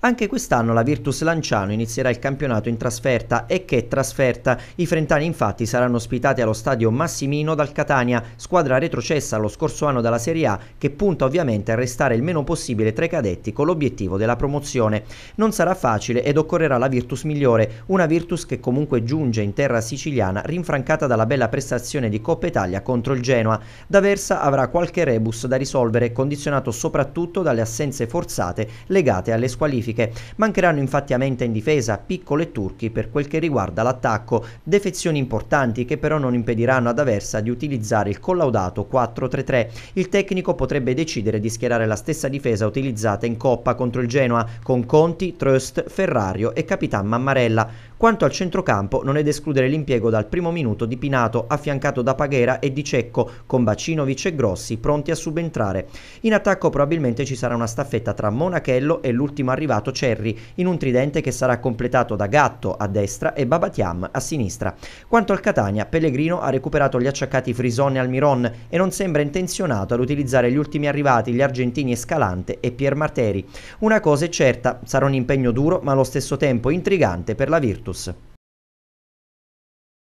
Anche quest'anno la Virtus Lanciano inizierà il campionato in trasferta e che trasferta. I frentani infatti saranno ospitati allo stadio Massimino dal Catania, squadra retrocessa lo scorso anno dalla Serie A che punta ovviamente a restare il meno possibile tra i cadetti con l'obiettivo della promozione. Non sarà facile ed occorrerà la Virtus migliore, una Virtus che comunque giunge in terra siciliana rinfrancata dalla bella prestazione di Coppa Italia contro il Genoa. Da Versa avrà qualche rebus da risolvere condizionato soprattutto dalle assenze forzate legate alle squalifiche specifiche. Mancheranno infatti a menta in difesa, piccolo e turchi per quel che riguarda l'attacco, defezioni importanti che però non impediranno ad Aversa di utilizzare il collaudato 4-3-3. Il tecnico potrebbe decidere di schierare la stessa difesa utilizzata in Coppa contro il Genoa, con Conti, Trust, Ferrario e Capitan Mammarella. Quanto al centrocampo, non è da escludere l'impiego dal primo minuto di Pinato, affiancato da Paghera e Di Cecco, con Bacinovic e Grossi pronti a subentrare. In attacco probabilmente ci sarà una staffetta tra Monachello e l'ultimo arrivato Renato Cerri in un tridente che sarà completato da Gatto a destra e Babatiam a sinistra. Quanto al Catania, Pellegrino ha recuperato gli acciaccati Frison e Almiron e non sembra intenzionato ad utilizzare gli ultimi arrivati, gli argentini Escalante e Pier Marteri. Una cosa è certa, sarà un impegno duro ma allo stesso tempo intrigante per la Virtus.